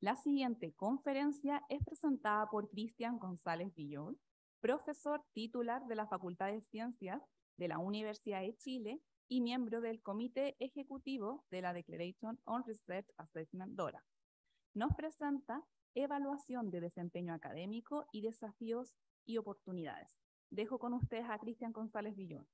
la siguiente conferencia es presentada por Cristian González Villón, profesor titular de la Facultad de Ciencias de la Universidad de Chile y miembro del Comité Ejecutivo de la Declaration on Research Assessment DORA. Nos presenta evaluación de desempeño académico y desafíos y oportunidades. Dejo con ustedes a Cristian González Villón.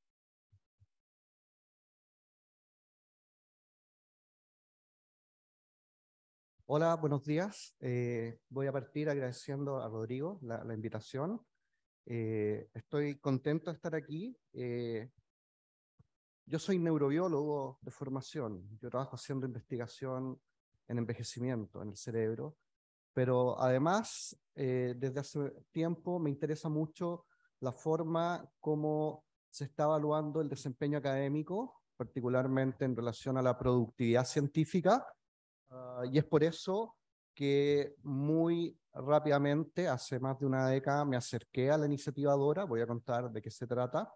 Hola, buenos días. Eh, voy a partir agradeciendo a Rodrigo la, invitación. Eh, estoy contento de estar aquí. Eh, yo soy neurobiólogo de formación. Yo trabajo haciendo investigación en envejecimiento, en el cerebro. Pero además, desde hace tiempo me interesa mucho la forma como se está evaluando el desempeño académico, particularmente en relación a la productividad científica Ah, y es por eso que muy rápidamente, hace más de una década, me acerqué a la iniciativa Dora, voy a contar de qué se trata,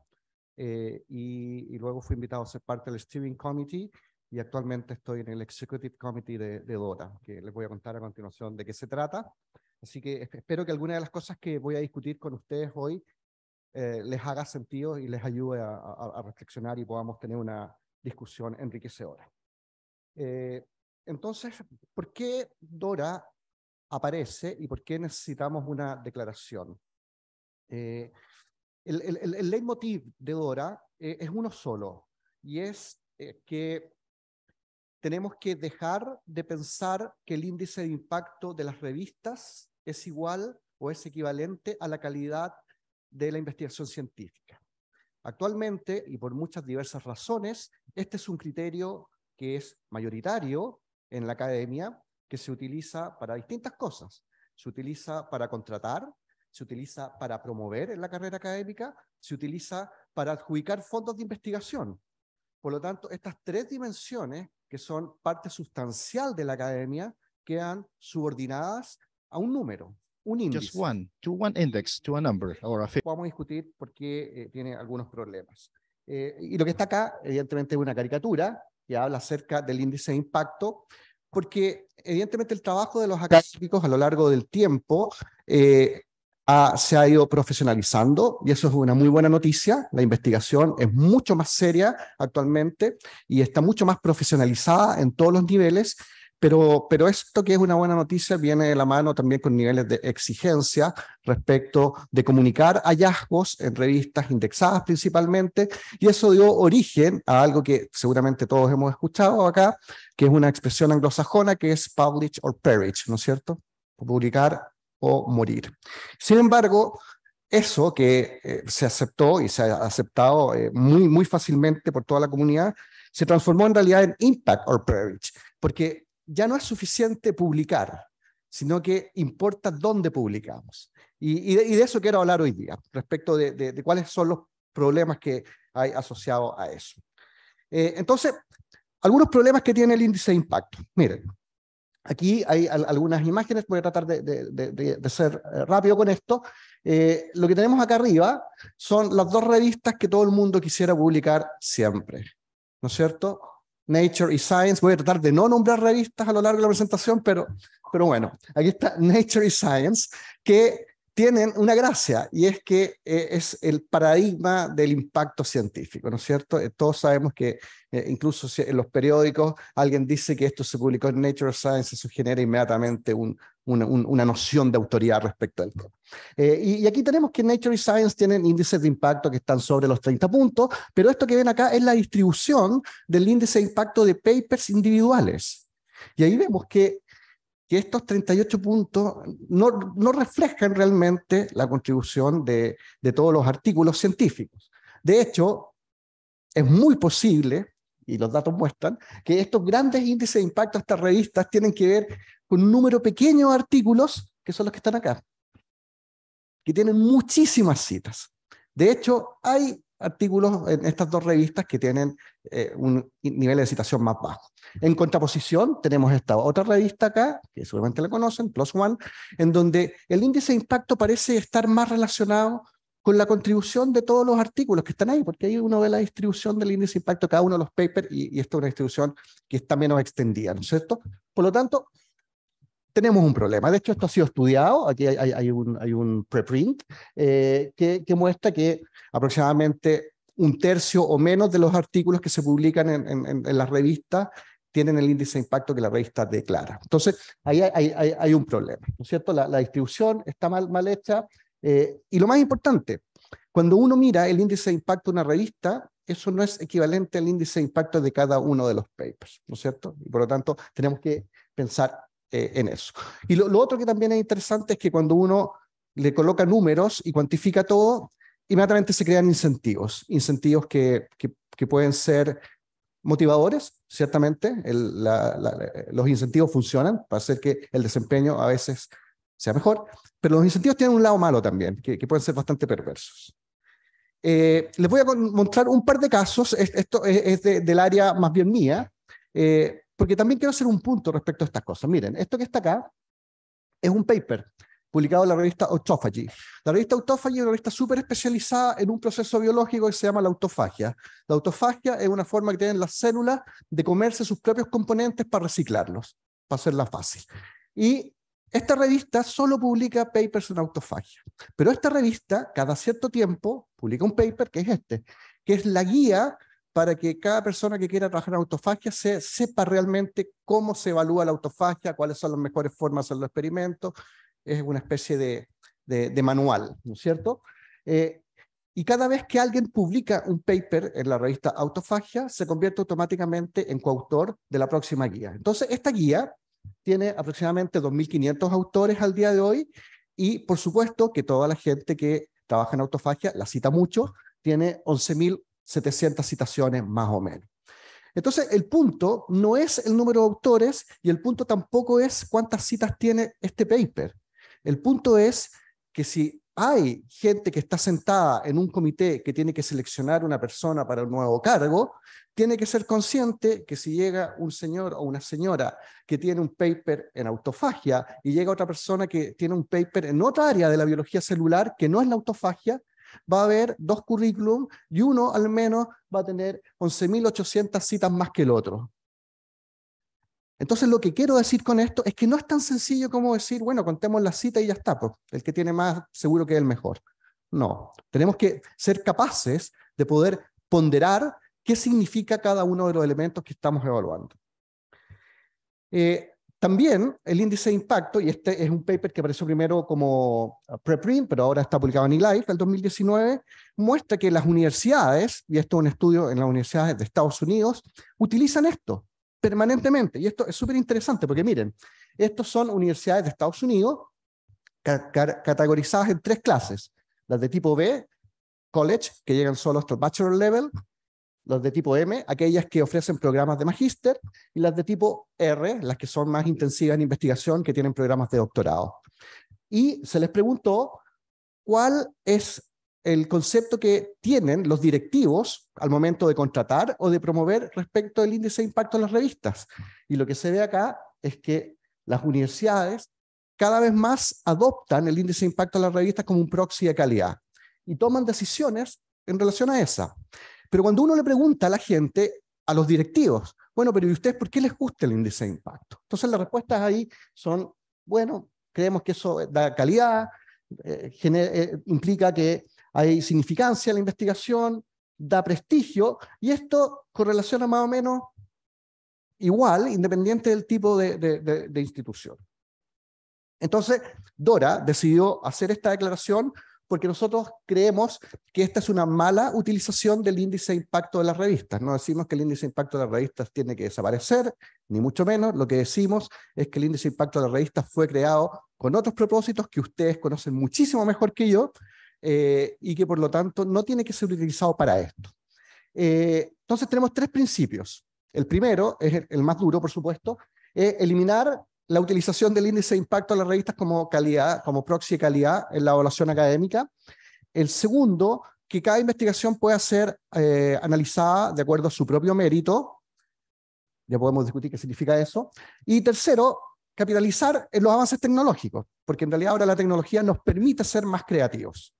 eh, y, luego fui invitado a ser parte del Steering Committee y actualmente estoy en el Executive Committee de, de Dora, que les voy a contar a continuación de qué se trata. Así que espero que alguna de las cosas que voy a discutir con ustedes hoy eh, les haga sentido y les ayude a, reflexionar y podamos tener una discusión enriquecedora. Eh, entonces, ¿por qué Dora aparece y por qué necesitamos una declaración? Eh, el, leitmotiv de Dora eh, es uno solo y es eh, que tenemos que dejar de pensar que el índice de impacto de las revistas es igual o es equivalente a la calidad de la investigación científica. Actualmente, y por muchas diversas razones, este es un criterio que es mayoritario en la academia que se utiliza para distintas cosas. Se utiliza para contratar, se utiliza para promover en la carrera académica, se utiliza para adjudicar fondos de investigación. Por lo tanto, estas tres dimensiones, que son parte sustancial de la academia, quedan subordinadas a un número, un índice. Just one, to one index, to a number or a Vamos a discutir por qué eh, tiene algunos problemas. Eh, y lo que está acá, evidentemente, es una caricatura, y habla acerca del índice de impacto, porque evidentemente el trabajo de los académicos a lo largo del tiempo eh, se ha ido profesionalizando y eso es una muy buena noticia. La investigación es mucho más seria actualmente y está mucho más profesionalizada en todos los niveles, pero, esto que es una buena noticia viene de la mano también con niveles de exigencia respecto de comunicar hallazgos en revistas indexadas principalmente, y eso dio origen a algo que seguramente todos hemos escuchado acá, que es una expresión anglosajona que es publish or perish, ¿no es cierto? Publicar o morir. Sin embargo, eso que eh, se aceptó y se ha aceptado eh, muy, muy fácilmente por toda la comunidad, se transformó en realidad en impact or perish, porque ya no es suficiente publicar, sino que importa dónde publicamos. Y, de, eso quiero hablar hoy día, respecto de, cuáles son los problemas que hay asociados a eso. Eh, entonces, algunos problemas que tiene el índice de impacto. Miren, Aquí hay algunas imágenes, voy a tratar de, ser eh, rápido con esto. Eh, lo que tenemos acá arriba son las dos revistas que todo el mundo quisiera publicar siempre, ¿no es cierto? Nature y Science. Voy a tratar de no nombrar revistas a lo largo de la presentación, pero, pero bueno, aquí está Nature y Science, que tienen una gracia y es que eh, es el paradigma del impacto científico, ¿no es cierto? Eh, todos sabemos que eh, incluso si en los periódicos alguien dice que esto se publicó en Nature Science, eso genera inmediatamente un una, noción de autoridad respecto al tema. Eh, y, aquí tenemos que Nature y Science tienen índices de impacto que están sobre los 30 puntos, pero esto que ven acá es la distribución del índice de impacto de papers individuales. Y ahí vemos que, que estos 38 puntos no, no reflejan realmente la contribución de, de todos los artículos científicos. De hecho, es muy posible y los datos muestran, que estos grandes índices de impacto, estas revistas, tienen que ver con un número pequeño de artículos, que son los que están acá, que tienen muchísimas citas. De hecho, hay artículos en estas dos revistas que tienen eh, un nivel de citación más bajo. En contraposición, tenemos esta otra revista acá, que seguramente la conocen, Plus One, en donde el índice de impacto parece estar más relacionado con la contribución de todos los artículos que están ahí, porque ahí uno ve la distribución del índice de impacto de cada uno de los papers y, y esta es una distribución que está menos extendida, ¿no es cierto? Por lo tanto, tenemos un problema. De hecho, esto ha sido estudiado, aquí hay, un, hay un preprint eh, que, muestra que aproximadamente un tercio o menos de los artículos que se publican en, las revistas tienen el índice de impacto que la revista declara. Entonces, ahí hay, hay un problema, ¿no es cierto? La, distribución está mal, mal hecha. Eh, y lo más importante, cuando uno mira el índice de impacto de una revista, eso no es equivalente al índice de impacto de cada uno de los papers, ¿no es cierto? Y por lo tanto, tenemos que pensar eh, en eso. Y lo, otro que también es interesante es que cuando uno le coloca números y cuantifica todo, inmediatamente se crean incentivos, incentivos que, que, pueden ser motivadores, ciertamente, el, la, los incentivos funcionan para hacer que el desempeño a veces sea mejor, pero los incentivos tienen un lado malo también, que, que pueden ser bastante perversos. Eh, les voy a mostrar un par de casos, esto es, del área más bien mía, eh, porque también quiero hacer un punto respecto a estas cosas. Miren, esto que está acá es un paper publicado en la revista Autophagy. La revista Autophagy es una revista súper especializada en un proceso biológico que se llama la autofagia. La autofagia es una forma que tienen las células de comerse sus propios componentes para reciclarlos, para hacerla fácil. Y esta revista solo publica papers en autofagia, pero esta revista cada cierto tiempo publica un paper que es este, que es la guía para que cada persona que quiera trabajar en autofagia se, sepa realmente cómo se evalúa la autofagia, cuáles son las mejores formas de los experimentos. Es una especie de, de, manual, ¿no es cierto? Eh, y cada vez que alguien publica un paper en la revista Autofagia, se convierte automáticamente en coautor de la próxima guía. Entonces, esta guía tiene aproximadamente 2.500 autores al día de hoy y, por supuesto, que toda la gente que trabaja en autofagia, la cita mucho, tiene 11.000 700 citaciones más o menos. Entonces, el punto no es el número de autores y el punto tampoco es cuántas citas tiene este paper. El punto es que si hay gente que está sentada en un comité que tiene que seleccionar una persona para un nuevo cargo, tiene que ser consciente que si llega un señor o una señora que tiene un paper en autofagia y llega otra persona que tiene un paper en otra área de la biología celular que no es la autofagia, va a haber dos currículum y uno al menos va a tener 11.800 citas más que el otro. Entonces lo que quiero decir con esto es que no es tan sencillo como decir, bueno, contemos la cita y ya está, pues, el que tiene más seguro que es el mejor. No, tenemos que ser capaces de poder ponderar qué significa cada uno de los elementos que estamos evaluando. Eh, también el índice de impacto, y este es un paper que apareció primero como uh, preprint, pero ahora está publicado en eLife, el 2019, muestra que las universidades, y esto es un estudio en las universidades de Estados Unidos, utilizan esto permanentemente. Y esto es súper interesante porque miren, estos son universidades de Estados Unidos categorizadas en tres clases. Las de tipo B, college, que llegan solo hasta el bachelor level, las de tipo M, aquellas que ofrecen programas de magíster, y las de tipo R, las que son más intensivas en investigación, que tienen programas de doctorado. Y se les preguntó cuál es el concepto que tienen los directivos al momento de contratar o de promover respecto del índice de impacto en las revistas. Y lo que se ve acá es que las universidades cada vez más adoptan el índice de impacto en las revistas como un proxy de calidad y toman decisiones en relación a esa. Pero cuando uno le pregunta a la gente, a los directivos, bueno, pero ¿y ustedes por qué les gusta el índice de impacto? Entonces las respuestas ahí son, bueno, creemos que eso da calidad, eh, eh, implica que hay significancia en la investigación, da prestigio, y esto correlaciona más o menos igual, independiente del tipo de institución. Entonces, Dora decidió hacer esta declaración porque nosotros creemos que esta es una mala utilización del índice de impacto de las revistas. No decimos que el índice de impacto de las revistas tiene que desaparecer, ni mucho menos. Lo que decimos es que el índice de impacto de las revistas fue creado con otros propósitos que ustedes conocen muchísimo mejor que yo eh, y que por lo tanto no tiene que ser utilizado para esto. Eh, entonces tenemos tres principios. El primero es el más duro, por supuesto, es eliminar la utilización del índice de impacto de las revistas como calidad, como proxy de calidad en la evaluación académica. El segundo, que cada investigación pueda ser eh, analizada de acuerdo a su propio mérito. Ya podemos discutir qué significa eso. Y tercero, capitalizar en los avances tecnológicos, porque en realidad ahora la tecnología nos permite ser más creativos.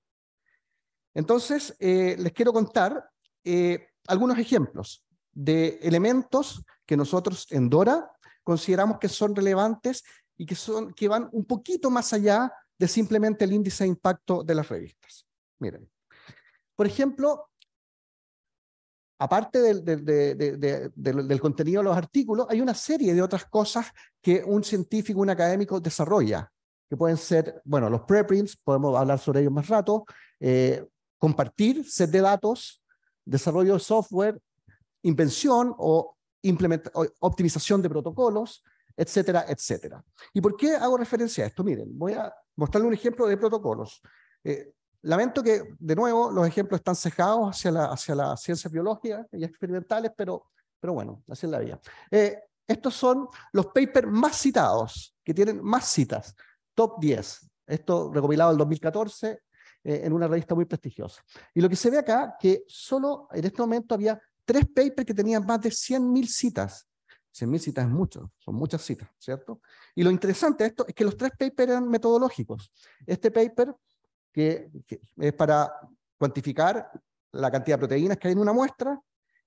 Entonces, eh, les quiero contar eh, algunos ejemplos de elementos que nosotros en Dora consideramos que son relevantes y que, son, que van un poquito más allá de simplemente el índice de impacto de las revistas. Miren, por ejemplo, aparte del, contenido de los artículos, hay una serie de otras cosas que un científico, un académico desarrolla, que pueden ser, bueno, los preprints, podemos hablar sobre ellos más rato, eh, compartir set de datos, desarrollo de software, invención o optimización de protocolos, etcétera, etcétera. ¿Y por qué hago referencia a esto? Miren, voy a mostrarle un ejemplo de protocolos. Eh, lamento que, de nuevo, los ejemplos están cejados hacia, la, hacia biológica y experimentales, pero, bueno, así es la vida. Eh, estos son los papers más citados, que tienen más citas, top 10. Esto recopilado en 2014 eh, en una revista muy prestigiosa. Y lo que se ve acá, que solo en este momento había tres papers que tenían más de 100.000 citas. 100.000 citas es mucho, son muchas citas, ¿cierto? Y lo interesante de esto es que los tres papers eran metodológicos. Este paper, que, es para cuantificar la cantidad de proteínas que hay en una muestra,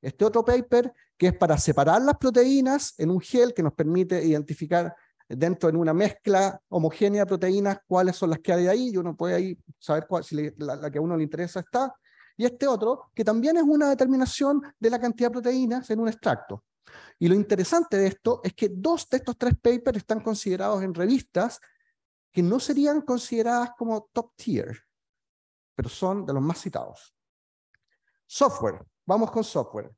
este otro paper, que es para separar las proteínas en un gel que nos permite identificar dentro de una mezcla homogénea de proteínas cuáles son las que hay ahí, y uno puede ahí saber cuál, si la, la, que a uno le interesa está y este otro, que también es una determinación de la cantidad de proteínas en un extracto. Y lo interesante de esto es que dos de estos tres papers están considerados en revistas que no serían consideradas como top tier, pero son de los más citados. Software, vamos con software.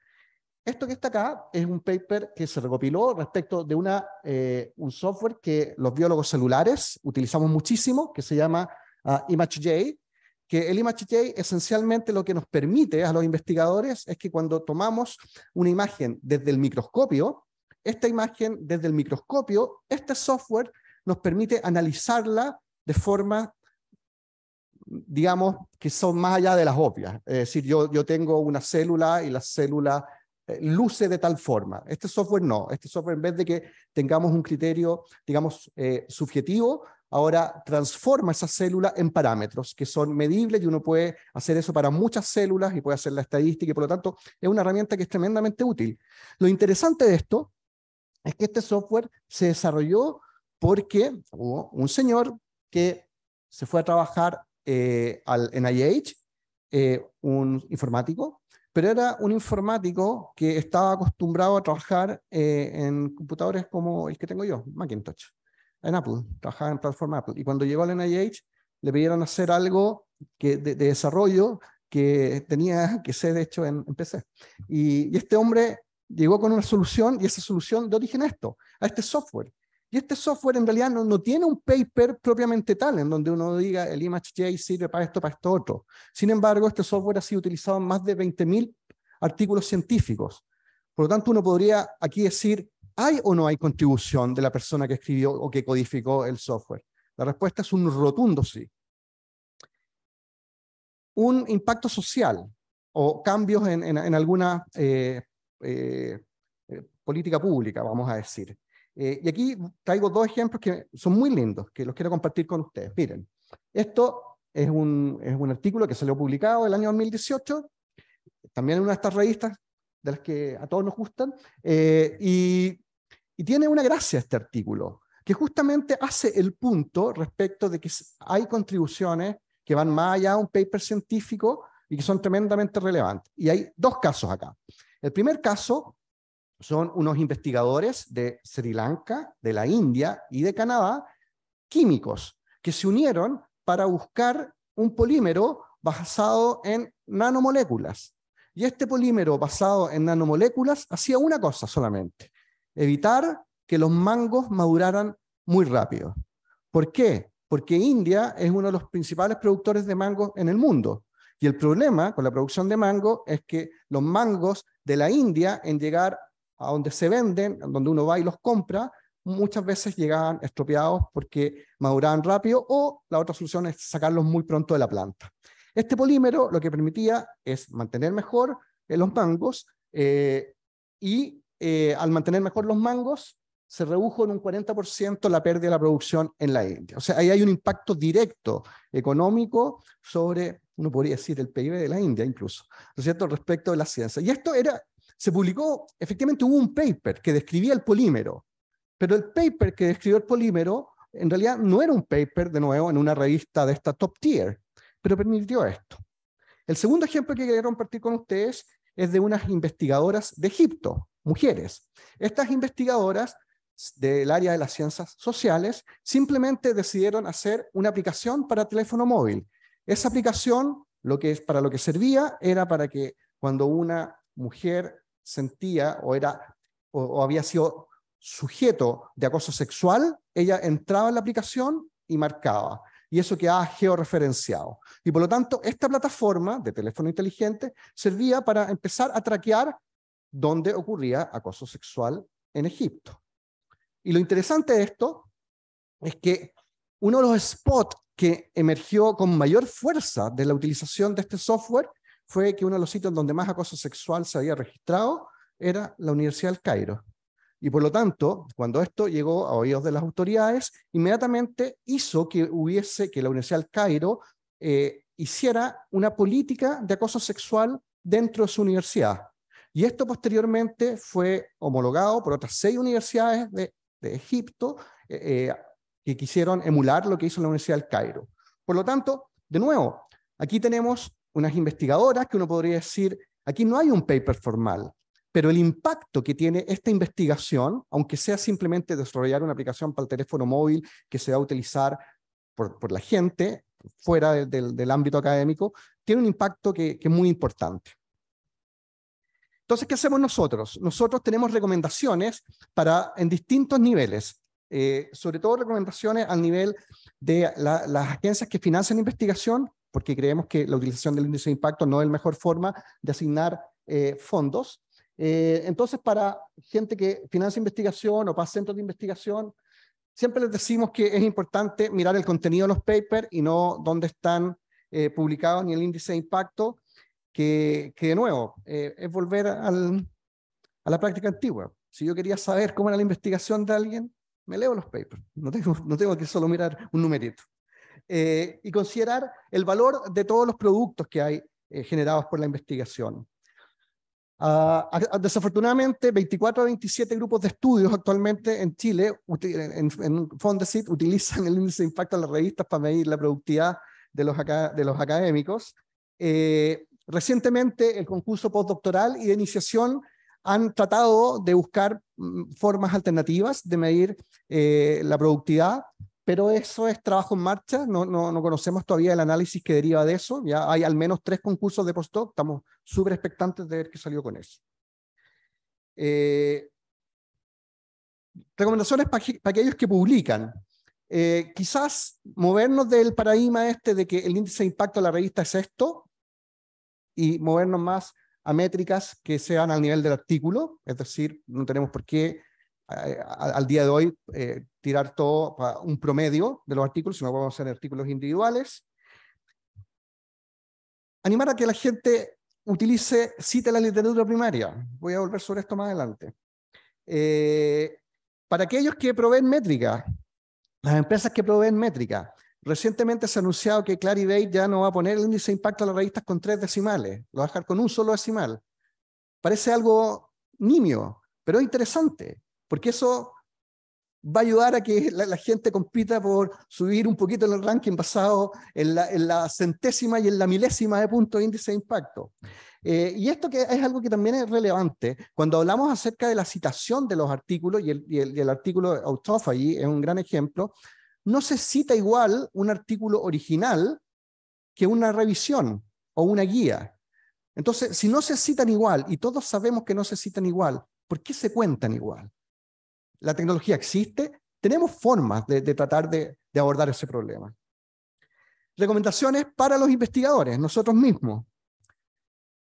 Esto que está acá es un paper que se recopiló respecto de eh, un software que los biólogos celulares utilizamos muchísimo, que se llama ah, ImageJ, que el ImageJ esencialmente lo que nos permite a los investigadores es que cuando tomamos una imagen desde el microscopio, esta imagen desde el microscopio, este software nos permite analizarla de forma, digamos, que son más allá de las obvias. Es decir, yo, yo tengo una célula y la célula eh, luce de tal forma. Este software no. Este software, en vez de que tengamos un criterio, digamos, eh, subjetivo, ahora transforma esa célula en parámetros que son medibles y uno puede hacer eso para muchas células y puede hacer la estadística y por lo tanto es una herramienta que es tremendamente útil. Lo interesante de esto es que este software se desarrolló porque hubo un señor que se fue a trabajar eh, al NIH, eh, un informático, pero era un informático que estaba acostumbrado a trabajar eh, en computadores como el que tengo yo, Macintosh en Apple, trabajaba en plataforma Apple. Y cuando llegó al NIH, le pidieron hacer algo que, de, desarrollo que tenía que ser hecho en, PC. Y, este hombre llegó con una solución y esa solución de origen a esto, a este software. Y este software en realidad no, tiene un paper propiamente tal, en donde uno diga el ImageJ sirve para esto, para esto, otro. Sin embargo, este software ha sido utilizado en más de 20.000 artículos científicos. Por lo tanto, uno podría aquí decir, ¿Hay o no hay contribución de la persona que escribió o que codificó el software? La respuesta es un rotundo sí. Un impacto social o cambios en, alguna eh, eh, eh, política pública, vamos a decir. y aquí traigo dos ejemplos que son muy lindos, que los quiero compartir con ustedes. Miren, esto es un, es un artículo que salió publicado el año 2018, también en una de estas revistas de las que a todos nos gustan, eh, y, y tiene una gracia este artículo, que justamente hace el punto respecto de que hay contribuciones que van más allá de un paper científico y que son tremendamente relevantes. Y hay dos casos acá. El primer caso son unos investigadores de Sri Lanka, de la India y de Canadá, químicos, que se unieron para buscar un polímero basado en nanomoléculas. Y este polímero basado en nanomoléculas hacía una cosa solamente, evitar que los mangos maduraran muy rápido. ¿Por qué? Porque India es uno de los principales productores de mangos en el mundo. Y el problema con la producción de mango es que los mangos de la India, en llegar a donde se venden, donde uno va y los compra, muchas veces llegaban estropeados porque maduraban rápido o la otra solución es sacarlos muy pronto de la planta. Este polímero lo que permitía es mantener mejor eh, los mangos eh, y eh, al mantener mejor los mangos se redujo en un 40% la pérdida de la producción en la India. O sea, ahí hay un impacto directo económico sobre, uno podría decir, el PIB de la India incluso, ¿no es cierto?, respecto de la ciencia. Y esto era, se publicó, efectivamente hubo un paper que describía el polímero, pero el paper que describió el polímero en realidad no era un paper, de nuevo, en una revista de esta top tier, pero permitió esto. El segundo ejemplo que quería compartir con ustedes es de unas investigadoras de Egipto, mujeres. Estas investigadoras del área de las ciencias sociales simplemente decidieron hacer una aplicación para teléfono móvil. Esa aplicación para lo que servía era para que cuando una mujer sentía o, era, o había sido sujeto de acoso sexual, ella entraba en la aplicación y marcaba y eso que ha georreferenciado. Y por lo tanto, esta plataforma de teléfono inteligente servía para empezar a traquear dónde ocurría acoso sexual en Egipto. Y lo interesante de esto es que uno de los spots que emergió con mayor fuerza de la utilización de este software fue que uno de los sitios donde más acoso sexual se había registrado era la Universidad del Cairo. Y por lo tanto, cuando esto llegó a oídos de las autoridades, inmediatamente hizo que hubiese, que la Universidad del Cairo eh, hiciera una política de acoso sexual dentro de su universidad. Y esto posteriormente fue homologado por otras seis universidades de, Egipto eh, eh, que quisieron emular lo que hizo la Universidad del Cairo. Por lo tanto, de nuevo, aquí tenemos unas investigadoras que uno podría decir, aquí no hay un paper formal, pero el impacto que tiene esta investigación, aunque sea simplemente desarrollar una aplicación para el teléfono móvil que se va a utilizar por, la gente fuera del ámbito académico, tiene un impacto que, es muy importante. Entonces, ¿qué hacemos nosotros? Nosotros tenemos recomendaciones para, en distintos niveles, eh, sobre todo recomendaciones al nivel de las agencias que financian investigación, porque creemos que la utilización del índice de impacto no es la mejor forma de asignar eh, fondos. Eh, entonces, para gente que financia investigación o para centros de investigación, siempre les decimos que es importante mirar el contenido de los papers y no dónde están eh, publicados ni el índice de impacto, que, de nuevo eh, es volver a la práctica antigua. Si yo quería saber cómo era la investigación de alguien, me leo los papers, no tengo, que solo mirar un numerito. y considerar el valor de todos los productos que hay generados por la investigación. Ah, desafortunadamente, 24 a 27 grupos de estudios actualmente en Chile, en, en utilizan el índice de impacto de las revistas para medir la productividad de los, académicos. Eh, recientemente, el concurso postdoctoral y de iniciación han tratado de buscar mm, formas alternativas de medir eh, la productividad pero eso es trabajo en marcha, no, no, conocemos todavía el análisis que deriva de eso, ya hay al menos tres concursos de postdoc, estamos súper expectantes de ver qué salió con eso. Eh, recomendaciones para, aquellos que publican. Eh, quizás movernos del paradigma este de que el índice de impacto de la revista es esto y movernos más a métricas que sean al nivel del artículo, es decir, no tenemos por qué al día de hoy eh, tirar todo un promedio de los artículos, sino vamos a hacer artículos individuales. Animar a que la gente utilice, cite la literatura primaria. Voy a volver sobre esto más adelante. Eh, para aquellos que proveen métrica, las empresas que proveen métrica, recientemente se ha anunciado que Clarivate ya no va a poner el índice de impacto a las revistas con tres decimales, lo va a dejar con un solo decimal. Parece algo nimio, pero interesante porque eso va a ayudar a que la, gente compita por subir un poquito en el ranking basado en la, centésima y en la milésima de punto de índice de impacto. Eh, y esto que es algo que también es relevante. Cuando hablamos acerca de la citación de los artículos, y el, artículo de allí es un gran ejemplo, no se cita igual un artículo original que una revisión o una guía. Entonces, si no se citan igual, y todos sabemos que no se citan igual, ¿por qué se cuentan igual? la tecnología existe, tenemos formas de, tratar de abordar ese problema. Recomendaciones para los investigadores, nosotros mismos.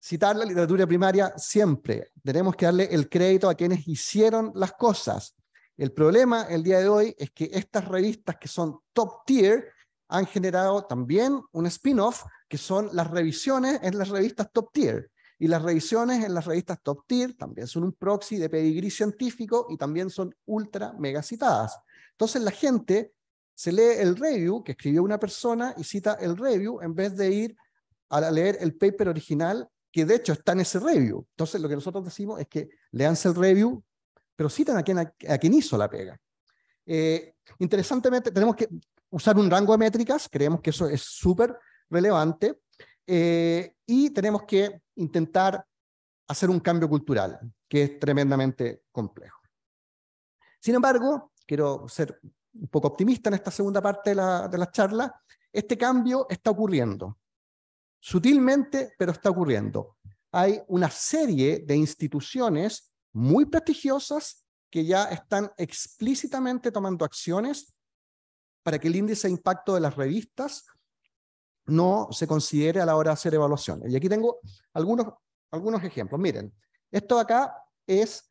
Citar la literatura primaria siempre. Tenemos que darle el crédito a quienes hicieron las cosas. El problema el día de hoy es que estas revistas que son top tier han generado también un spin-off que son las revisiones en las revistas top tier. Y las revisiones en las revistas top tier también son un proxy de pedigrí científico y también son ultra mega citadas. Entonces la gente se lee el review que escribió una persona y cita el review en vez de ir a leer el paper original que de hecho está en ese review. Entonces lo que nosotros decimos es que leanse el review, pero citan a quien, quien hizo la pega. Eh, interesantemente, tenemos que usar un rango de métricas, creemos que eso es súper relevante. Eh, y tenemos que intentar hacer un cambio cultural, que es tremendamente complejo. Sin embargo, quiero ser un poco optimista en esta segunda parte de la, de la charla, este cambio está ocurriendo, sutilmente, pero está ocurriendo. Hay una serie de instituciones muy prestigiosas que ya están explícitamente tomando acciones para que el índice de impacto de las revistas no se considere a la hora de hacer evaluaciones. Y aquí tengo algunos, algunos ejemplos. Miren, esto acá es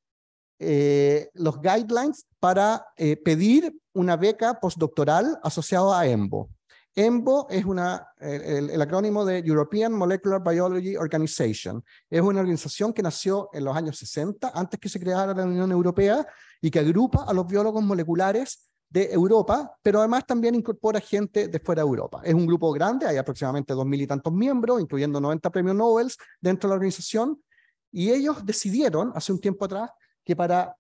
eh, los guidelines para eh, pedir una beca postdoctoral asociada a EMBO. EMBO es una, el, acrónimo de European Molecular Biology Organization. Es una organización que nació en los años 60, antes que se creara la Unión Europea, y que agrupa a los biólogos moleculares de Europa, pero además también incorpora gente de fuera de Europa. Es un grupo grande, hay aproximadamente dos mil y tantos miembros, incluyendo 90 premios Nobel dentro de la organización, y ellos decidieron hace un tiempo atrás que para,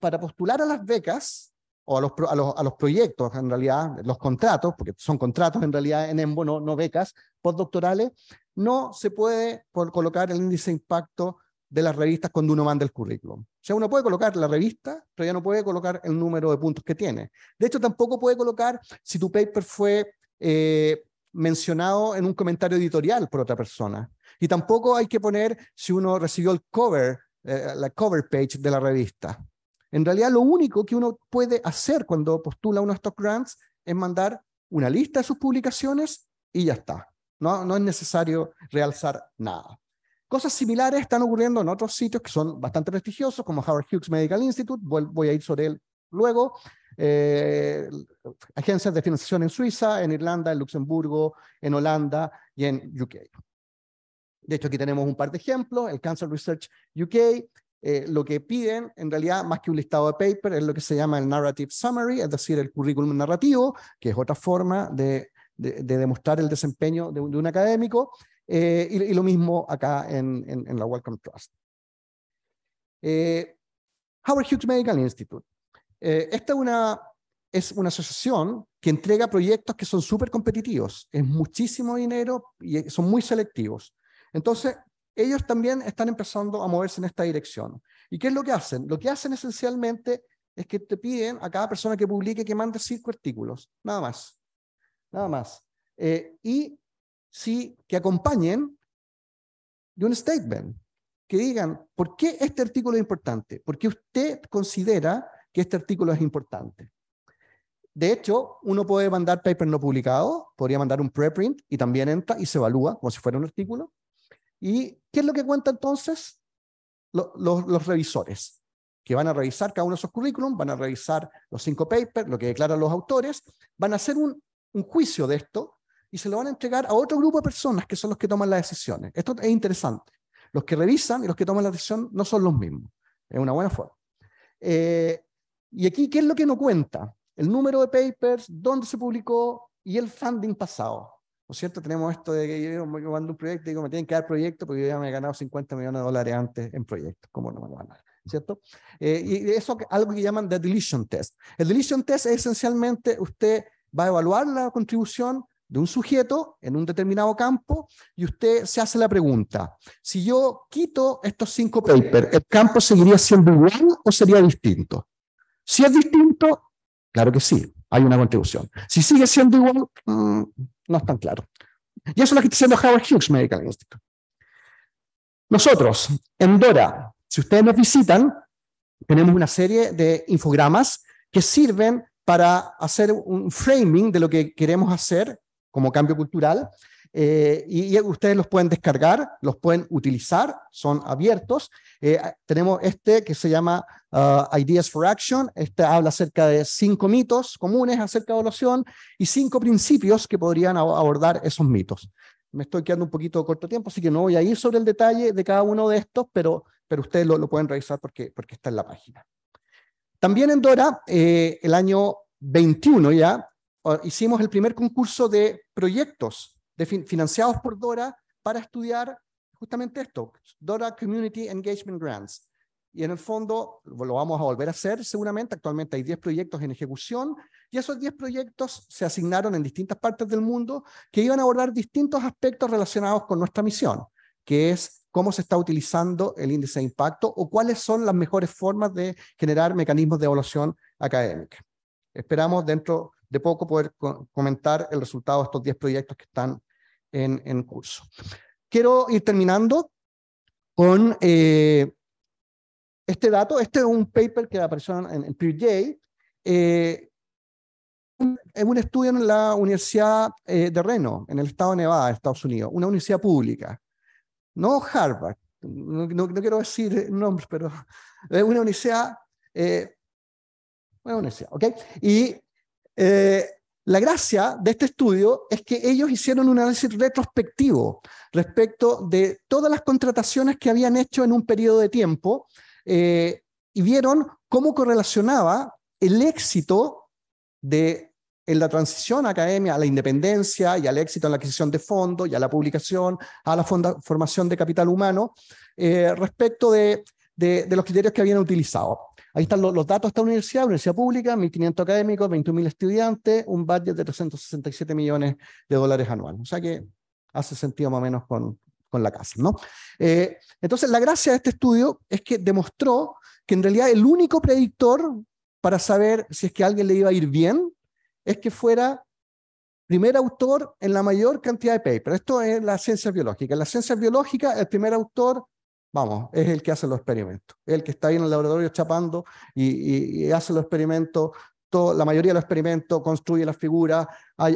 para postular a las becas o a los, a los, proyectos, en realidad, los contratos, porque son contratos en realidad en EMBO, no, no becas postdoctorales, no se puede colocar el índice de impacto de las revistas cuando uno manda el currículum. O sea, uno puede colocar la revista, pero ya no puede colocar el número de puntos que tiene. De hecho, tampoco puede colocar si tu paper fue eh, mencionado en un comentario editorial por otra persona. Y tampoco hay que poner si uno recibió el cover, eh, la cover page de la revista. En realidad, lo único que uno puede hacer cuando postula uno stock grants es mandar una lista de sus publicaciones y ya está. No, no es necesario realzar nada. Cosas similares están ocurriendo en otros sitios que son bastante prestigiosos, como Howard Hughes Medical Institute, voy, a ir sobre él luego, eh, agencias de financiación en Suiza, en Irlanda, en Luxemburgo, en Holanda y en UK. De hecho, aquí tenemos un par de ejemplos, el Cancer Research UK, eh, lo que piden, en realidad, más que un listado de paper, es lo que se llama el Narrative Summary, es decir, el currículum narrativo, que es otra forma de, de, demostrar el desempeño de de un académico. Eh, y, lo mismo acá en, la Wellcome Trust. Eh, Howard Hughes Medical Institute. Eh, esta es una, es una asociación que entrega proyectos que son súper competitivos. Es muchísimo dinero y son muy selectivos. Entonces, ellos también están empezando a moverse en esta dirección. ¿Y qué es lo que hacen? Lo que hacen esencialmente es que te piden a cada persona que publique que mande cinco artículos, nada más. Nada más. y sí, que acompañen de un statement, que digan, ¿por qué este artículo es importante? ¿Por qué usted considera que este artículo es importante? De hecho, uno puede mandar paper no publicado, podría mandar un preprint y también entra y se evalúa como si fuera un artículo. ¿Y qué es lo que cuenta entonces? los revisores, que van a revisar cada uno de sus currículum, van a revisar los cinco papers, lo que declaran los autores, van a hacer un juicio de esto y se lo van a entregar a otro grupo de personas que son los que toman las decisiones. Esto es interesante. Los que revisan y los que toman la decisión no son los mismos. Es una buena forma. Eh, y aquí, ¿qué es lo que no cuenta? El número de papers, dónde se publicó y el funding pasado. ¿No es cierto? Tenemos esto de que yo, mando un proyecto y digo, me tienen que dar proyecto porque yo ya me he ganado 50 millones de dólares antes en proyectos. ¿Cómo no me van a dar? ¿Cierto? Eh, y eso algo que llaman the deletion test. El deletion test es esencialmente usted va a evaluar la contribución, de un sujeto en un determinado campo y usted se hace la pregunta, si yo quito estos cinco papers, ¿el campo seguiría siendo igual o sería distinto? Si es distinto, claro que sí, hay una contribución. Si sigue siendo igual, mm, no es tan claro. Y eso es lo que está haciendo Howard Hughes Medical Institute. Nosotros, en Dora, si ustedes nos visitan, tenemos una serie de infogramas que sirven para hacer un framing de lo que queremos hacer como cambio cultural. Eh, y, ustedes los pueden descargar, los pueden utilizar, son abiertos. Eh, tenemos este que se llama uh, Ideas for Action. Este habla acerca de cinco mitos comunes acerca de evaluación y cinco principios que podrían abordar esos mitos. Me estoy quedando un poquito de corto tiempo, así que no voy a ir sobre el detalle de cada uno de estos, pero, pero ustedes lo, pueden revisar porque, porque está en la página. También en Dora, eh, el año 21 ya, hicimos el primer concurso de proyectos financiados por DORA para estudiar justamente esto, DORA Community Engagement Grants. Y en el fondo lo vamos a volver a hacer seguramente. Actualmente hay 10 proyectos en ejecución y esos 10 proyectos se asignaron en distintas partes del mundo que iban a abordar distintos aspectos relacionados con nuestra misión, que es cómo se está utilizando el índice de impacto o cuáles son las mejores formas de generar mecanismos de evaluación académica. Esperamos dentro de poco poder comentar el resultado de estos 10 proyectos que están en, curso. Quiero ir terminando con eh, este dato. Este es un paper que apareció en, en PeerJ. Eh, es un estudio en la Universidad eh, de Reno, en el estado de Nevada, Estados Unidos, una universidad pública, no Harvard, no, quiero decir nombres, pero es una universidad, una universidad, ¿ok? Y eh, la gracia de este estudio es que ellos hicieron un análisis retrospectivo respecto de todas las contrataciones que habían hecho en un periodo de tiempo eh, y vieron cómo correlacionaba el éxito de en la transición a academia a la independencia y al éxito en la adquisición de fondos y a la publicación, a la formación de capital humano, eh, respecto de, los criterios que habían utilizado. Ahí están los, datos de esta universidad, universidad pública, 1.500 académicos, 21.000 estudiantes, un budget de 367 millones de dólares anuales. O sea que hace sentido más o menos con, con la casa. ¿no? Eh, entonces, la gracia de este estudio es que demostró que en realidad el único predictor para saber si es que a alguien le iba a ir bien es que fuera primer autor en la mayor cantidad de papers. Esto es la ciencia biológica. En la ciencia biológica, el primer autor Vamos, es el que hace los experimentos. el que está ahí en el laboratorio chapando y, hace los experimentos, la mayoría de los experimentos, construye la figura,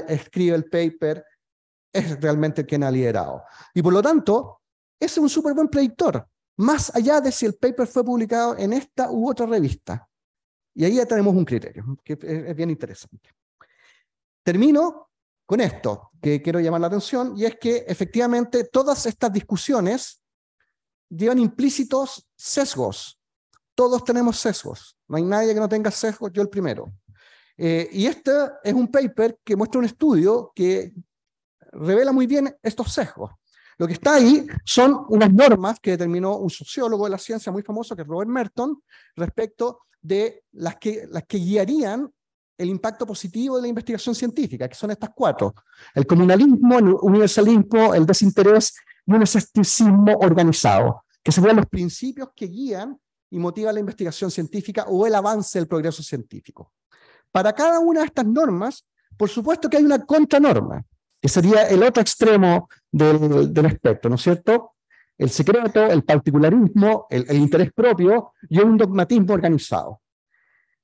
escribe el paper, es realmente el quien ha liderado. Y por lo tanto, es un súper buen predictor, más allá de si el paper fue publicado en esta u otra revista. Y ahí ya tenemos un criterio, que es bien interesante. Termino con esto, que quiero llamar la atención, y es que efectivamente todas estas discusiones llevan implícitos sesgos. Todos tenemos sesgos. No hay nadie que no tenga sesgos, yo el primero. Eh, y este es un paper que muestra un estudio que revela muy bien estos sesgos. Lo que está ahí son unas normas que determinó un sociólogo de la ciencia muy famoso, que es Robert Merton, respecto de las que, las que guiarían el impacto positivo de la investigación científica, que son estas cuatro. El comunalismo, el universalismo, el desinterés y un escepticismo organizado, que serían los principios que guían y motivan la investigación científica o el avance del progreso científico. Para cada una de estas normas, por supuesto que hay una contranorma, que sería el otro extremo del, del espectro, ¿no es cierto? El secreto, el particularismo, el, el interés propio y un dogmatismo organizado.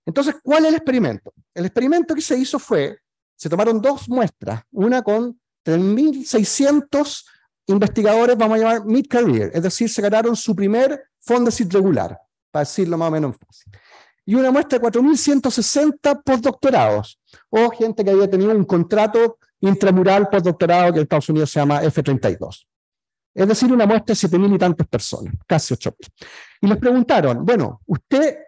Entonces, ¿cuál es el experimento? El experimento que se hizo fue, se tomaron dos muestras, una con 3.600 investigadores, vamos a llamar mid-career, es decir, se ganaron su primer fondos regular, para decirlo más o menos fácil. Y una muestra de 4.160 postdoctorados, o gente que había tenido un contrato intramural postdoctorado que en Estados Unidos se llama F32. Es decir, una muestra de 7.000 y tantas personas, casi 8.000. Y les preguntaron, bueno, ¿usted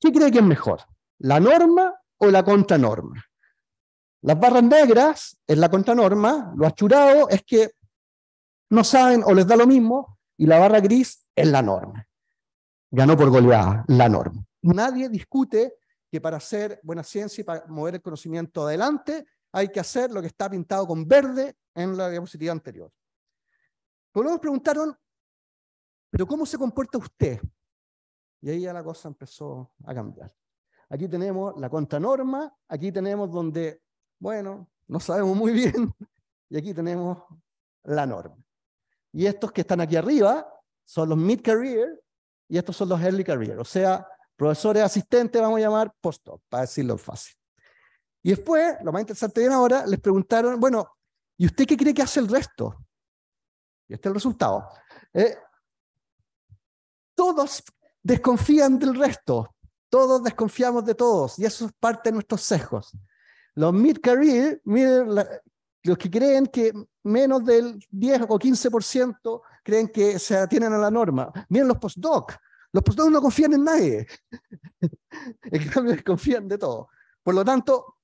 qué cree que es mejor? ¿La norma o la contranorma? Las barras negras es la contranorma, lo achurado es que no saben o les da lo mismo y la barra gris es la norma. Ganó por goleada la norma. Nadie discute que para hacer buena ciencia y para mover el conocimiento adelante hay que hacer lo que está pintado con verde en la diapositiva anterior. Por luego nos preguntaron, pero ¿cómo se comporta usted? Y ahí ya la cosa empezó a cambiar. Aquí tenemos la norma, aquí tenemos donde, bueno, no sabemos muy bien, y aquí tenemos la norma y estos que están aquí arriba son los mid-career y estos son los early career, o sea, profesores asistentes, vamos a llamar postdoc, para decirlo fácil. Y después, lo más interesante bien ahora, les preguntaron, bueno, ¿y usted qué cree que hace el resto? Y este es el resultado. Eh, todos desconfían del resto, todos desconfiamos de todos, y eso es parte de nuestros sesgos. Los mid-career, miren los que creen que menos del 10 o 15% creen que se atienen a la norma. Miren los postdocs, Los postdocs no confían en nadie. en cambio, confían de todo. Por lo tanto,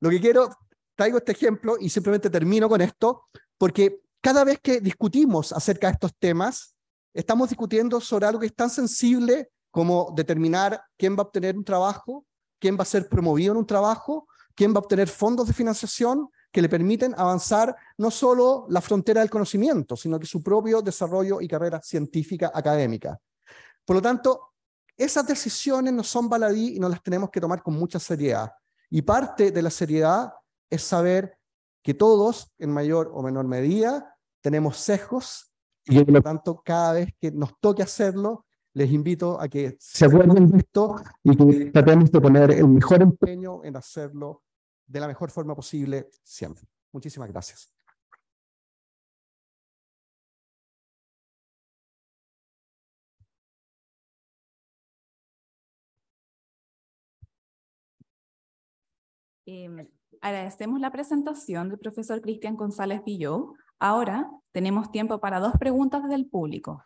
lo que quiero, traigo este ejemplo y simplemente termino con esto, porque cada vez que discutimos acerca de estos temas, estamos discutiendo sobre algo que es tan sensible como determinar quién va a obtener un trabajo, quién va a ser promovido en un trabajo, quién va a obtener fondos de financiación, que le permiten avanzar no solo la frontera del conocimiento, sino que su propio desarrollo y carrera científica académica. Por lo tanto, esas decisiones no son baladí y no las tenemos que tomar con mucha seriedad. Y parte de la seriedad es saber que todos, en mayor o menor medida, tenemos sesgos y por lo tanto, cada vez que nos toque hacerlo, les invito a que se acuerden de esto y que tratemos de poner el mejor empeño en hacerlo de la mejor forma posible siempre. Muchísimas gracias. Em, agradecemos la presentación del profesor Cristian González Villó. Ahora tenemos tiempo para dos preguntas del público.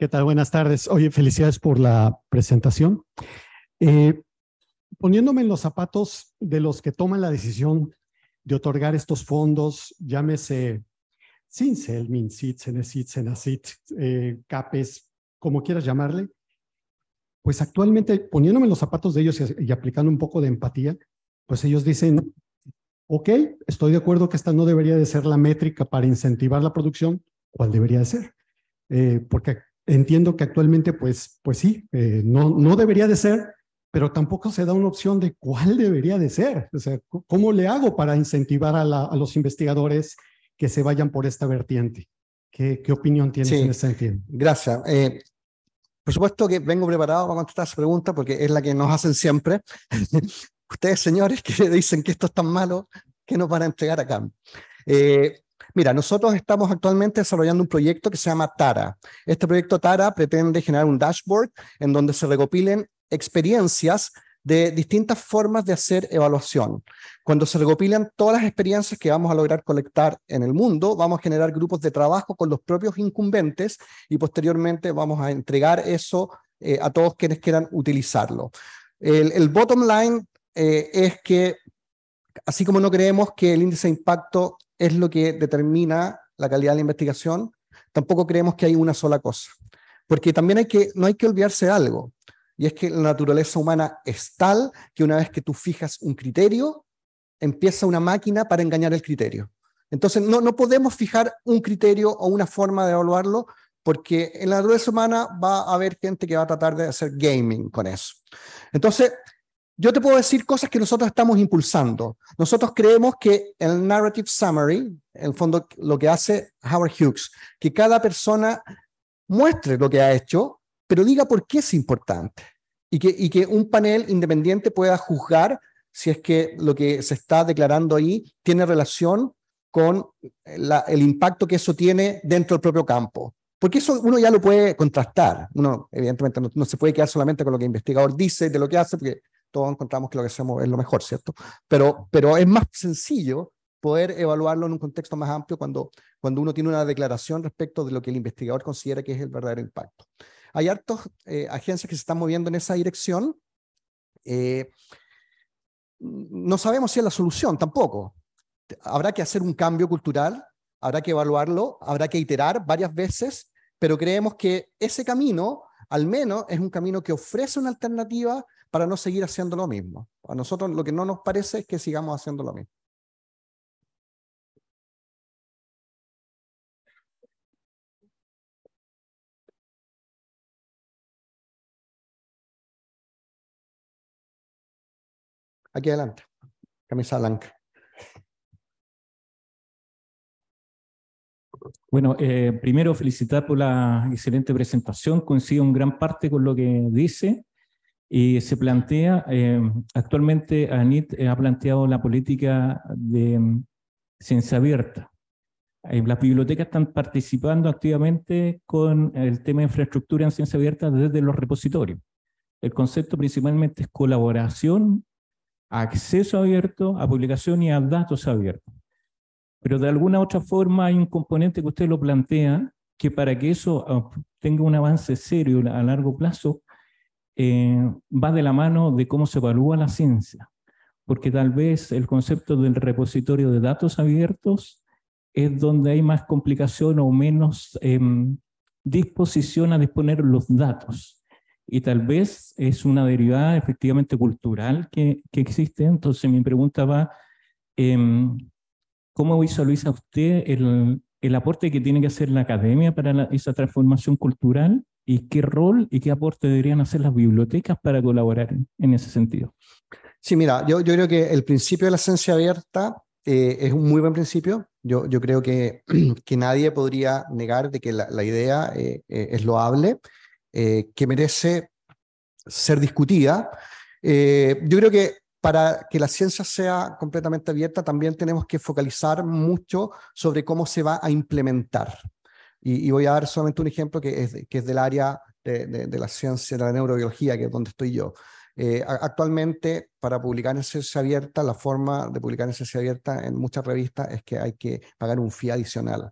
¿Qué tal? Buenas tardes. Oye, felicidades por la presentación. Eh, poniéndome en los zapatos de los que toman la decisión de otorgar estos fondos, llámese CINCEL, Minsit, Senesit, CENACIT, eh, CAPES, como quieras llamarle, pues actualmente poniéndome en los zapatos de ellos y, aplicando un poco de empatía, pues ellos dicen, ok, estoy de acuerdo que esta no debería de ser la métrica para incentivar la producción, ¿cuál debería de ser? Eh, porque Entiendo que actualmente, pues, pues sí, eh, no, no debería de ser, pero tampoco se da una opción de cuál debería de ser. O sea, ¿cómo le hago para incentivar a, los investigadores que se vayan por esta vertiente? ¿Qué, opinión tienes en ese sentido? Gracias. Eh, por supuesto que vengo preparado para contestar esa pregunta porque es la que nos hacen siempre. Ustedes, señores, que dicen que esto es tan malo, que nos van a entregar acá? Eh, Mira, nosotros estamos actualmente desarrollando un proyecto que se llama Tara. Este proyecto Tara pretende generar un dashboard en donde se recopilen experiencias de distintas formas de hacer evaluación. Cuando se recopilan todas las experiencias que vamos a lograr colectar en el mundo, vamos a generar grupos de trabajo con los propios incumbentes y posteriormente vamos a entregar eso eh, a todos quienes quieran utilizarlo. El, bottom line eh, es que, así como no creemos que el índice de impacto es lo que determina la calidad de la investigación, tampoco creemos que hay una sola cosa. Porque también hay que, no hay que olvidarse de algo, y es que la naturaleza humana es tal que una vez que tú fijas un criterio, empieza una máquina para engañar el criterio. Entonces, no, no podemos fijar un criterio o una forma de evaluarlo, porque en la naturaleza humana va a haber gente que va a tratar de hacer gaming con eso. Entonces, yo te puedo decir cosas que nosotros estamos impulsando. Nosotros creemos que el narrative summary, en el fondo lo que hace Howard Hughes, que cada persona muestre lo que ha hecho, pero diga por qué es importante. Y que, y que un panel independiente pueda juzgar si es que lo que se está declarando ahí tiene relación con la, el impacto que eso tiene dentro del propio campo. Porque eso uno ya lo puede contrastar. Uno, evidentemente, no, no, se puede quedar solamente con lo que el investigador dice de lo que hace, porque todos encontramos que lo que hacemos es lo mejor, ¿cierto? Pero, pero es más sencillo poder evaluarlo en un contexto más amplio cuando, cuando uno tiene una declaración respecto de lo que el investigador considera que es el verdadero impacto. Hay hartos eh, agencias que se están moviendo en esa dirección. Eh, no sabemos si es la solución tampoco. Habrá que hacer un cambio cultural, habrá que evaluarlo, habrá que iterar varias veces, pero creemos que ese camino, al menos, es un camino que ofrece una alternativa para no seguir haciendo lo mismo. A nosotros lo que no nos parece es que sigamos haciendo lo mismo. Aquí adelante, camisa blanca. Bueno, eh, primero felicitar por la excelente presentación. Coincido en gran parte con lo que dice. Y se plantea, em, actualmente ANIT eh, ha planteado la política de em, ciencia abierta. Eh, las bibliotecas están participando activamente con el tema de infraestructura en ciencia abierta desde los repositorios. El concepto principalmente es colaboración, acceso abierto a publicación y a datos abiertos. Pero de alguna u otra forma hay un componente que usted lo plantea, que para que eso tenga un avance serio a largo plazo, eh, va de la mano de cómo se evalúa la ciencia, porque tal vez el concepto del repositorio de datos abiertos es donde hay más complicación o menos em, disposición a disponer los datos. Y tal vez es una derivada efectivamente cultural que, existe. Entonces mi pregunta va, eh, ¿cómo visualiza usted el, aporte que tiene que hacer la academia para esa transformación cultural ¿Y qué rol y qué aporte deberían hacer las bibliotecas para colaborar en ese sentido? Sí, mira, yo, creo que el principio de la ciencia abierta eh, es un muy buen principio. Yo, creo que, que nadie podría negar de que la, idea eh, eh, es loable, que merece ser discutida. yo creo que para que la ciencia sea completamente abierta, también tenemos que focalizar mucho sobre cómo se va a implementar. Y, voy a dar solamente un ejemplo que es, que es del área de, de, la ciencia, de la neurobiología, que es donde estoy yo. Eh, actualmente, para publicar en ciencia abierta, la forma de publicar en ciencia abierta en muchas revistas es que hay que pagar un fee adicional.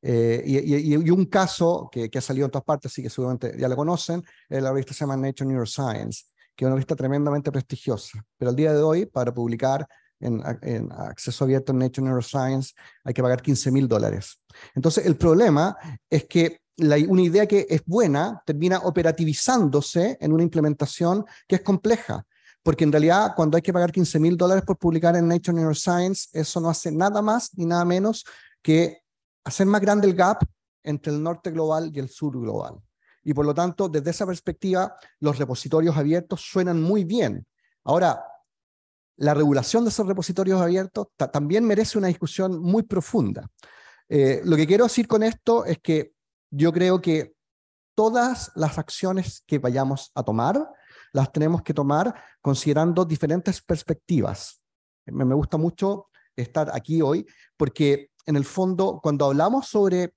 Eh, y, y, un caso que, que, ha salido en todas partes, y que seguramente ya lo conocen, es la revista se llama Nature Neuroscience, que es una revista tremendamente prestigiosa. Pero al día de hoy, para publicar en, acceso abierto en Nature Neuroscience, hay que pagar 15 mil dólares. Entonces, el problema es que una idea que es buena termina operativizándose en una implementación que es compleja. Porque en realidad, cuando hay que pagar 15 mil dólares por publicar en Nature Neuroscience, eso no hace nada más ni nada menos que hacer más grande el gap entre el norte global y el sur global. Y por lo tanto, desde esa perspectiva, los repositorios abiertos suenan muy bien. Ahora, la regulación de esos repositorios abiertos también merece una discusión muy profunda. Eh, lo que quiero decir con esto es que yo creo que todas las acciones que vayamos a tomar, las tenemos que tomar considerando diferentes perspectivas. me gusta mucho estar aquí hoy porque en el fondo cuando hablamos sobre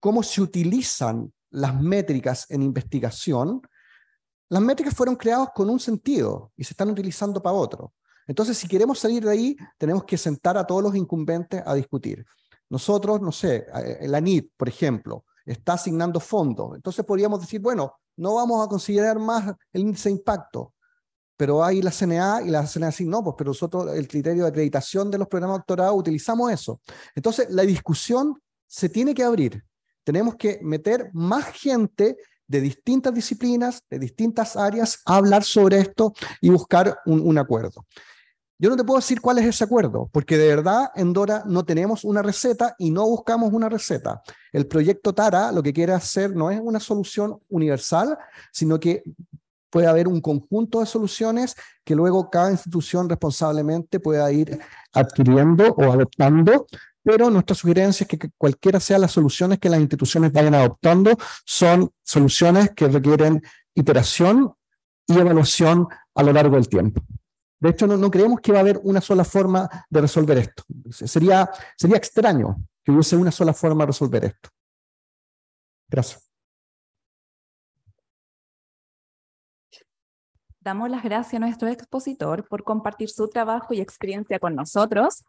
cómo se utilizan las métricas en investigación, las métricas fueron creadas con un sentido y se están utilizando para otro. Entonces, si queremos salir de ahí, tenemos que sentar a todos los incumbentes a discutir. Nosotros, no sé, eh, la NIT, por ejemplo, está asignando fondos. Entonces podríamos decir, bueno, no vamos a considerar más el índice de impacto, pero hay la CNA y la CNA dice, no, pues pero nosotros el criterio de acreditación de los programas doctorados utilizamos eso. Entonces, la discusión se tiene que abrir. Tenemos que meter más gente de distintas disciplinas, de distintas áreas, hablar sobre esto y buscar un, un acuerdo. Yo no te puedo decir cuál es ese acuerdo, porque de verdad en Dora no tenemos una receta y no buscamos una receta. El proyecto Tara lo que quiere hacer no es una solución universal, sino que puede haber un conjunto de soluciones que luego cada institución responsablemente pueda ir adquiriendo o adoptando pero nuestra sugerencia es que, cualquiera sea las soluciones que las instituciones vayan adoptando, son soluciones que requieren iteración y evaluación a lo largo del tiempo. De hecho, no, creemos que va a haber una sola forma de resolver esto. Sería, sería extraño que hubiese una sola forma de resolver esto. Gracias. Damos las gracias a nuestro expositor por compartir su trabajo y experiencia con nosotros.